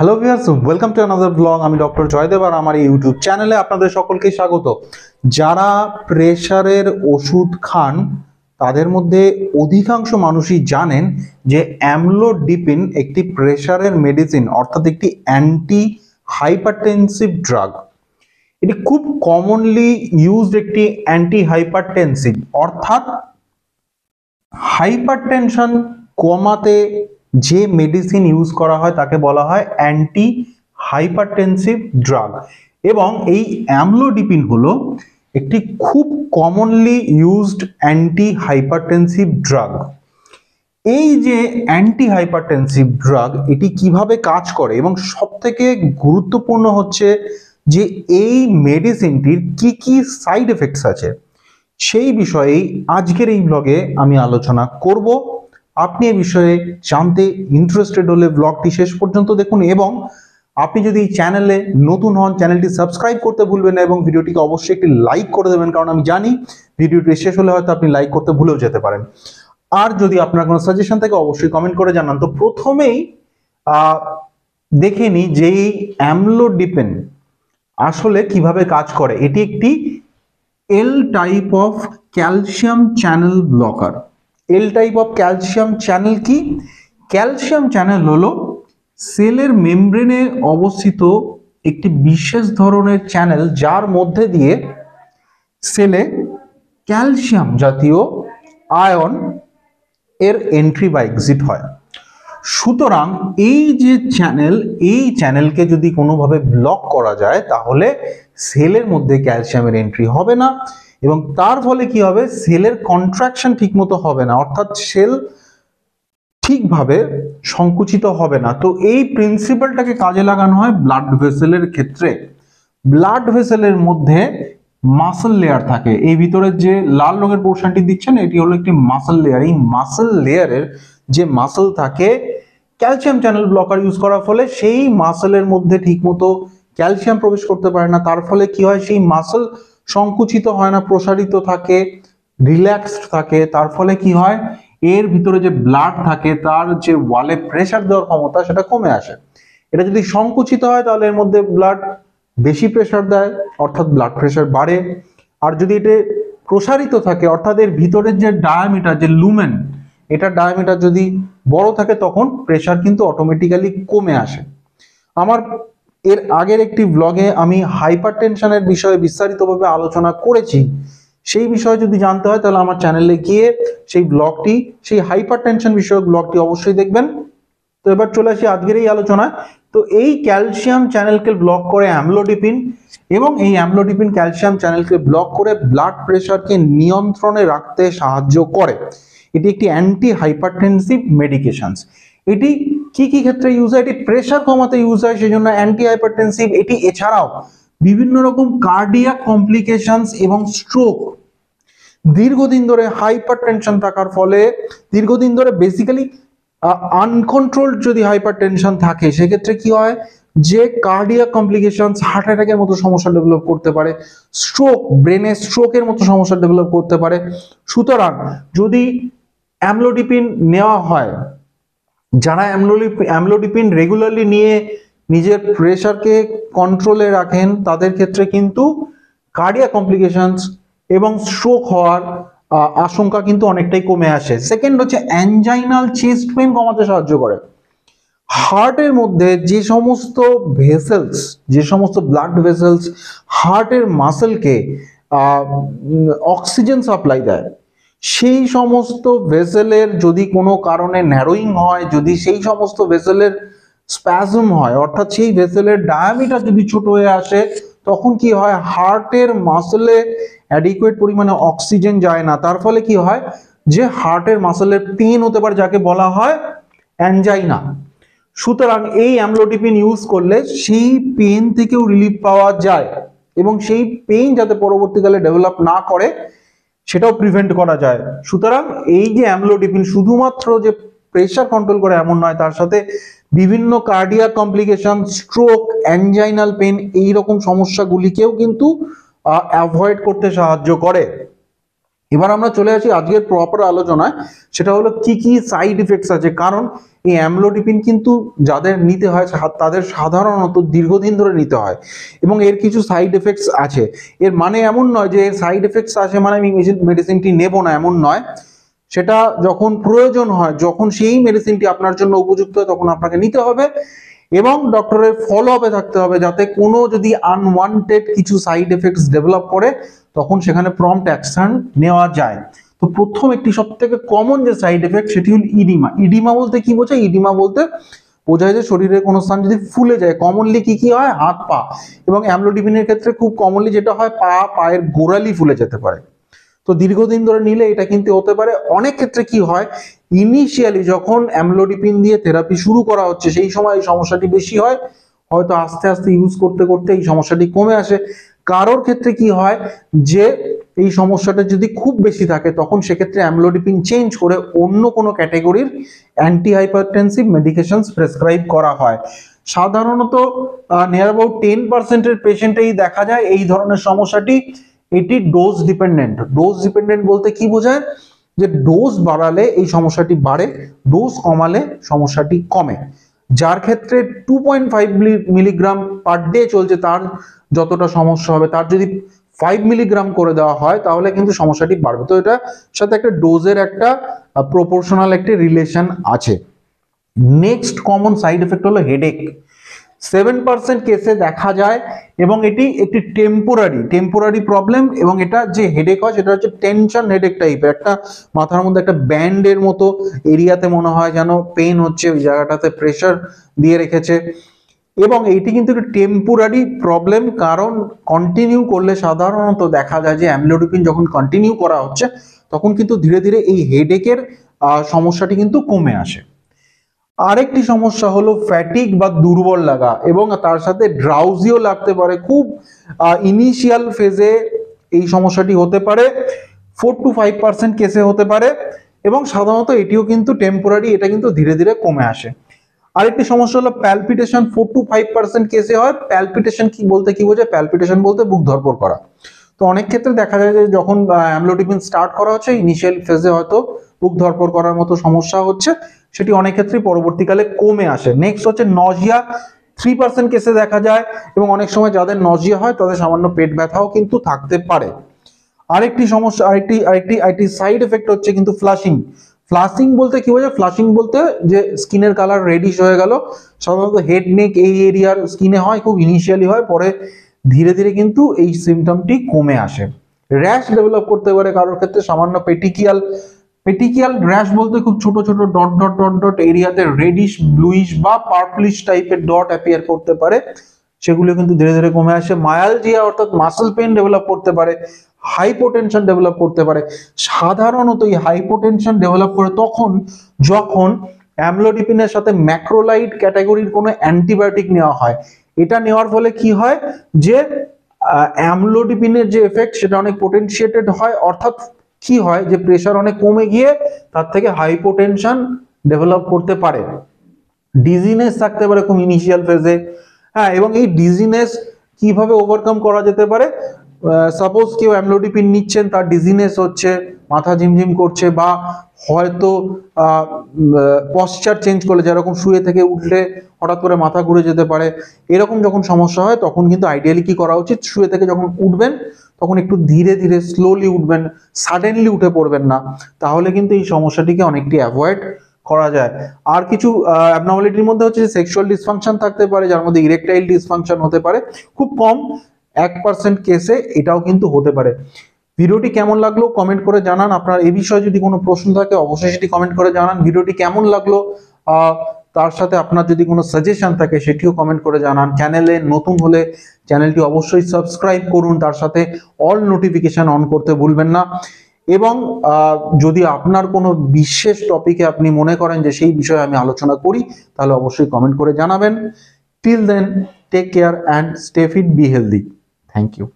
hello viewers welcome to another vlog আমি doctor Joydev আর আমার ইউটিউব চ্যানেলে আপনাদের সকলকে স্বাগত যারা প্রেশারের ওষুধ খান তাদের মধ্যে অধিকাংশ মানুষই জানেন যে অ্যামলোডিপিন একটি প্রেশারের মেডিসিন অর্থাৎ একটি অ্যান্টি হাইপারটেনসিভ ড্রাগ এটি খুব কমনলি ইউজড একটি অ্যান্টি হাইপারটেনসিভ অর্থাৎ হাইপারটেনশন কমাতে যে মেডিসিন ইউজ করা হয় তাকে বলা হয় অ্যান্টি হাইপারটেনসিভ ড্রাগ এবং এই অ্যামলোডিপিন হলো একটি খুব commonly used anti hypertensive drug এই যে অ্যান্টি হাইপারটেনসিভ ড্রাগ এটি কিভাবে কাজ করে এবং সবথেকে গুরুত্বপূর্ণ হচ্ছে যে এই মেডিসিনটির কি কি সাইড এফেক্টস আছে সেই বিষয়েই আজকের এই ব্লগে আমি আলোচনা করব আপনি এ বিষয়ে জানতে ইন্টারেস্টেড হলে ব্লগটি শেষ পর্যন্ত দেখুন এবং আপনি যদি চ্যানেলে নতুন হন চ্যানেলটি সাবস্ক্রাইব করতে ভুলবেন না এবং ভিডিওটিকে অবশ্যই একটি লাইক করে দেবেন কারণ আমি জানি ভিডিওটি শেষ হলে হয়তো আপনি লাইক করতে ভুলেও যেতে পারেন আর যদি আপনার কোনো সাজেশন থাকে অবশ্যই কমেন্ট করে জানান তো প্রথমেই দেখে নিই যে এই অ্যামলোডিপেন আসলে কিভাবে কাজ করে এটি একটি L type of calcium channel blocker L type of calcium channel কি ক্যালসিয়াম চ্যানেল হলো সেলের মেমব্রেনে অবস্থিত একটি বিশেষ ধরনের চ্যানেল যার মধ্যে দিয়ে সেলে ক্যালসিয়াম জাতীয় আয়ন এর এন্ট্রি বা এক্সিট হয় সুতরাং এই যে চ্যানেল এই চ্যানেলকে যদি কোনোভাবে ব্লক করা যায় তাহলে সেলের মধ্যে ক্যালসিয়ামের এন্ট্রি হবে না এবং তার ফলে কি হবে সেলের কন্ট্রাকশন ঠিকমতো হবে না অর্থাৎ সেল ঠিকভাবে সংকুচিত হবে না তো এই প্রিন্সিপালটাকে কাজে লাগানো হয় ব্লাড ভেসেলের ক্ষেত্রে ব্লাড ভেসেলের মধ্যে মাসল লেয়ার থাকে এই ভিতরের যে লাল রঙের পোর্শনটি দিচ্ছেন এটি হলো একটি মাসল লেয়ার এই মাসল লেয়ারের যে মাসল থাকে ক্যালসিয়াম চ্যানেল ব্লকার ইউজ করার ফলে সেই মাসলের মধ্যে ঠিকমতো ক্যালসিয়াম প্রবেশ করতে পারে না তার ফলে কি হয় সেই মাসল সংকুচিত হয় না প্রসারিত থাকে রিল্যাক্সড থাকে তার ফলে কি হয় এর ভিতরে যে ব্লাড থাকে তার যে ওয়ালে প্রেশার দেওয়ার ক্ষমতা সেটা কমে আসে এটা যদি সংকুচিত হয় তাহলে এর মধ্যে ব্লাড বেশি প্রেশার দেয় অর্থাৎ ব্লাড প্রেশার বাড়ে আর যদি এটা প্রসারিত থাকে অর্থাৎ এর ভিতরের যে ডায়ামিটার যে লুমেন এটা ডায়ামিটার যদি বড় থাকে তখন প্রেশার কিন্তু অটোমেটিক্যালি কমে আসে আমার এর আগের একটি ব্লগে আমি হাইপার টেনশনের বিষয়ে বিস্তারিতভাবে আলোচনা করেছি সেই বিষয়ে যদি জানতে হয় তাহলে আমার চ্যানেলে গিয়ে সেই ব্লগটি সেই হাইপার টেনশন বিষয়ক ব্লগটি অবশ্যই দেখবেন তো এবার চলে আসি আজকের এই আলোচনায় তো এই ক্যালসিয়াম চ্যানেলকে ব্লক করে অ্যামলোডিপিন এবং এই অ্যামলোডিপিন ক্যালসিয়াম চ্যানেলকে ব্লক করে ব্লাড প্রেশারকে নিয়ন্ত্রণে রাখতে সাহায্য করে এটি একটি অ্যান্টি হাইপারটেনসিভ মেডিকেশনস এটি কি কি ক্ষেত্রে ইউজ হয় এটি প্রেশার কমাতে ইউজ হয় সেজন্য অ্যান্টি হাইপারটেনসিভ এটি এছাড়াও বিভিন্ন রকম কার্ডিয়াক কমপ্লিকেশনস এবং স্ট্রোক দীর্ঘদিন ধরে হাইপার টেনশন থাকার ফলে দীর্ঘদিন ধরে বেসিক্যালি আনকন্ট্রোল যদি হাইপার টেনশন থাকে সেক্ষেত্রে কি হয় যে কার্ডিয়াক কমপ্লিকেশন হার্ট অ্যাটাকের মতো সমস্যা ডেভেলপ করতে পারে স্ট্রোক ব্রেনে স্ট্রোকের মতো সমস্যা ডেভেলপ করতে পারে সুতরাং যদি অ্যামলোডিপিন নেওয়া হয় যারা অ্যামলোডিপিন রেগুলারলি নিয়ে নিজের প্রেশারকে কন্ট্রোলে রাখেন তাদের ক্ষেত্রে কিন্তু কার্ডিয়া কমপ্লিকেশনস এবং স্ট্রোক হওয়ার আশঙ্কা কিন্তু অনেকটাই কমে আসে সেকেন্ড হচ্ছে অ্যাঞ্জাইনাল চেস্ট পেন কমাতে সাহায্য করে হার্টের মধ্যে যে সমস্ত ভেসেলস যে সমস্ত ব্লাড ভেসেলস হার্টের মাসেলকে অক্সিজেন সাপ্লাই দেয় সেই সমস্ত ভেসেলের যদি কোনো কারণে ন্যারোয়িং হয় যদি সেই সমস্ত ভেসেলের স্প্যাজম হয় অর্থাৎ সেই ভেসেলের ডায়ামিটার যদি ছোট হয়ে আসে তখন কি হয় হার্টের মাসলে অ্যাডিকুয়েট পরিমাণে অক্সিজেন যায় না তার ফলে কি হয় যে হার্টের মাসলের পেন হতে পারে যাকে বলা হয় অ্যাঞ্জাইনা সুতরাং এই অ্যামলোডিপিন ইউজ করলে সেই পেন থেকেও রিলিফ পাওয়া যায় এবং সেই পেন যাতে পরবর্তীকালে ডেভেলপ না করে সেটাও প্রিভেন্ট করা যায় সুতরাং এই যে অ্যামলোডিপিন শুধুমাত্র যে প্রেশার কন্ট্রোল করে এমন নয় তার সাথে বিভিন্ন cardiac complication stroke anginal pain এই রকম সমস্যাগুলিকেও কিন্তু অ্যাভয়েড করতে সাহায্য করে এবার আমরা চলে আসি আজকের প্রপার আলোচনায় সেটা হলো কি কি সাইড ইফেক্টস আছে কারণ এই অ্যামলোডিপিন কিন্তু যাদের নিতে হয় তাদের সাধারণত দীর্ঘদিন ধরে নিতে হয় এবং এর কিছু সাইড এফেক্টস আছে এর মানে এমন নয় যে এর সাইড এফেক্টস আছে মানে আমি মেডিসিনটি নেব না এমন নয় সেটা যখন প্রয়োজন হয় যখন সেই মেডিসিনটি আপনার জন্য উপযুক্ত হয় তখন আপনাকে নিতে হবে এবং ডক্টরের ফলো আপে থাকতে হবে যাতে কোনো যদি আনওয়ান্টেড কিছু সাইড এফেক্টস ডেভেলপ করে তখন সেখানে প্রম্পট অ্যাকশন নেওয়া যায় তো প্রথম একটি সব থেকে কমন যে সাইড এফেক্ট সেটি হল ইডিমা ইডিমা বলতে কি বোঝায় ইডিমা বলতে বোঝায় যে শরীরের কোনো স্থান যদি ফুলে যায় কমনলি কি কি হয় হাত পা এবং অ্যামলোডিবিনের ক্ষেত্রে খুব কমনলি যেটা হয় পা পায়ের গোড়ালি ফুলে যেতে পারে তো দীর্ঘদিন ধরে নিলে এটা কিন্তু হতে পারে অনেক ক্ষেত্রে কি হয় ইনিশিয়ালি যখন অ্যামলোডিপিন দিয়ে থেরাপি শুরু করা হচ্ছে সেই সময় এই সমস্যাটি বেশি হয় হয়তো আস্তে আস্তে ইউজ করতে করতে এই সমস্যাটি কমে আসে কারোর ক্ষেত্রে কি হয় যে এই সমস্যাটা যদি খুব বেশি থাকে তখন সেক্ষেত্রে অ্যামলোডিপিন চেঞ্জ করে অন্য কোনো ক্যাটেগরির অ্যান্টিহাইপারটেনসিভ মেডিকেশনস প্রেসক্রাইব করা হয় সাধারণত নিয়ার অ্যাবাউট টেন পার্সেন্টের পেশেন্টেই দেখা যায় এই ধরনের সমস্যাটি এটি ডোজ ডিপেন্ডেন্ট ডোজ ডিপেন্ডেন্ট বলতে কি বোঝায় যে ডোজ বাড়ালে এই সমস্যাটি বাড়ে ডোজ কমালে সমস্যাটি কমে যার ক্ষেত্রে two point five milligram per day চলছে তার যতটা সমস্যা হবে তার যদি ফাইভ মিলিগ্রাম করে দেওয়া হয় তাহলে কিন্তু সমস্যাটি বাড়বে তো এটা সাথে একটা ডোজের একটা প্রপোর্শনাল একটি রিলেশন আছে নেক্সট কমন সাইড এফেক্ট হলো হেডেক সেভেন পার্সেন্ট কেসে দেখা যায় এবং এটি একটি টেম্পোরারি টেম্পোরারি প্রবলেম এবং এটা যে হেডেক হয় সেটা হচ্ছে টেনশন হেডেক টাইপের একটা মাথার মধ্যে একটা ব্যান্ডের মতো এরিয়াতে মনে হয় যেন পেন হচ্ছে ওই জায়গাটাতে প্রেশার দিয়ে রেখেছে এবং এইটি কিন্তু একটি টেম্পোরারি প্রবলেম কারণ কন্টিনিউ করলে সাধারণত দেখা যায় যে অ্যামলোডোপিন যখন কন্টিনিউ করা হচ্ছে তখন কিন্তু ধীরে ধীরে এই হেডেকের সমস্যাটি কিন্তু কমে আসে আরেকটি সমস্যা হলো ফ্যাটিক বা দুর্বল লাগা এবং তার সাথে ড্রাউজিও লাগতে পারে খুব ইনিশিয়াল ফেজে এই সমস্যাটি হতে পারে ফোর টু ফাইভ পার্সেন্ট কেসে হতে পারে এবং সাধারণত এটিও কিন্তু টেম্পোরারি এটা কিন্তু ধীরে ধীরে কমে আসে আরেকটি সমস্যা হলো palpitation four to five percent কেসে হয় প্যালপিটেশন কি বলতে কি বোঝায় প্যালপিটেশন বলতে বুক ধরপর করা তো অনেক ক্ষেত্রে দেখা যায় যে যখন অ্যামলোটিপিন স্টার্ট করা হচ্ছে ইনিশিয়াল ফেজে হয়তো বুক ধরপর করার মতো সমস্যা হচ্ছে সেটি অনেক ক্ষেত্রে পরবর্তীকালে কমে আসে নেক্সট হচ্ছে নজিয়া থ্রি পার্সেন্ট কেসে দেখা যায় এবং অনেক সময় যাদের নজিয়া হয় তাদের সামান্য পেট ব্যথাও কিন্তু থাকতে পারে আরেকটি সমস্যা আরেকটি আরেকটি আরেকটি সাইড এফেক্ট হচ্ছে কিন্তু ফ্লাশিং ফ্লাশিং বলতে কি বোঝায় ফ্লাশিং বলতে যে স্কিনের কালার রেডিশ হয়ে গেল সাধারণত হেড নেক এই এরিয়ার স্কিনে হয় খুব ইনিশিয়ালি হয় পরে ধীরে ধীরে কিন্তু এই সিমটমটি কমে আসে র্যাশ ডেভেলপ করতে পারে কারোর ক্ষেত্রে সামান্য পেটিকিয়াল পেটিকিয়াল র্যাশ বলতে খুব ছোট ছোট ডট ডট ডট ডট এরিয়াতে রেডিশ ব্লুইশ বা পার্পলিশ টাইপের ডট অ্যাপিয়ার করতে পারে সেগুলো কিন্তু ধীরে ধীরে কমে আসে মায়ালজিয়া অর্থাৎ মাসল পেন ডেভেলপ করতে পারে হাইপোটেনশন ডেভেলপ করতে পারে সাধারণত এই হাইপোটেনশন ডেভেলপ করে তখন যখন অ্যামলোডিপিনের সাথে ম্যাক্রোলাইট ক্যাটাগরির কোনো অ্যান্টিবায়োটিক নেওয়া হয় এটা নেওয়ার ফলে কি হয় যে অ্যামলোডিপিনের যে এফেক্ট সেটা অনেক পোটেনশিয়েটেড হয় অর্থাৎ কি হয় যে প্রেশার অনেক কমে গিয়ে তার থেকে হাইপোটেনশন ডেভেলপ করতে পারে ডিজিনেস থাকতে পারে খুব ইনিশিয়াল ফেজে হ্যাঁ এবং এই ডিজিনেস কিভাবে ওভারকাম করা যেতে পারে সাপোজ কেউ অ্যামলোডিপিন নিচ্ছেন তার ডিজিনেস হচ্ছে মাথা ঝিমঝিম করছে বা হয়তো পশ্চার চেঞ্জ করলে যেরকম শুয়ে থেকে উঠলে হঠাৎ করে মাথা ঘুরে যেতে পারে এরকম যখন সমস্যা হয় তখন কিন্তু আইডিয়ালি কি করা উচিত শুয়ে থেকে যখন উঠবেন তখন একটু ধীরে ধীরে স্লোলি উঠবেন সাডেনলি উঠে পড়বেন না তাহলে কিন্তু এই সমস্যাটিকে অনেকটি অ্যাভয়েড করা যায় আর কিছু অ্যাবনর্মালিটির মধ্যে হচ্ছে সেক্সুয়াল ডিসফাংশন থাকতে পারে যার মধ্যে ইরেকটাইল ডিসফাংশন হতে পারে খুব কম এক পার্সেন্ট কেসে এটাও কিন্তু হতে পারে ভিডিওটি কেমন লাগলো কমেন্ট করে জানান আপনার এ বিষয়ে যদি কোনো প্রশ্ন থাকে অবশ্যই সেটি কমেন্ট করে জানান ভিডিওটি কেমন লাগলো তার সাথে আপনার যদি কোনো সাজেশন থাকে সেটিও কমেন্ট করে জানান চ্যানেলে নতুন হলে চ্যানেলটি অবশ্যই সাবস্ক্রাইব করুন তার সাথে অল নোটিফিকেশান অন করতে ভুলবেন না এবং যদি আপনার কোনো বিশেষ টপিকে আপনি মনে করেন যে সেই বিষয়ে আমি আলোচনা করি তাহলে অবশ্যই কমেন্ট করে জানাবেন till then take care and stay fit be healthy thank you